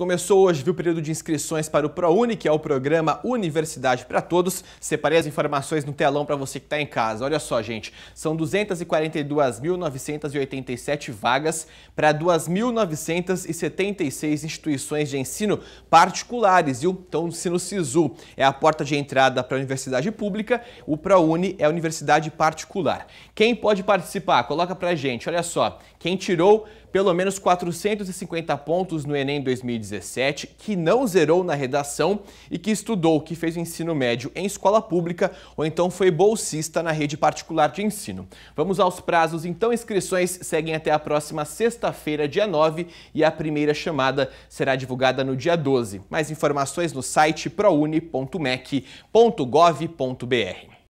começou hoje viu, o período de inscrições para o ProUni, que é o programa Universidade para Todos. Separei as informações no telão para você que está em casa. Olha só, gente, são 242.987 vagas para 2.976 instituições de ensino particulares, viu? Então, se no SISU é a porta de entrada para a universidade pública, o ProUni é a universidade particular. Quem pode participar? Coloca para gente, olha só, quem tirou pelo menos 450 pontos no Enem 2019, 2017, que não zerou na redação e que estudou, que fez o ensino médio em escola pública ou então foi bolsista na rede particular de ensino. Vamos aos prazos, então inscrições seguem até a próxima sexta-feira, dia 9, e a primeira chamada será divulgada no dia 12. Mais informações no site proune.mec.gov.br.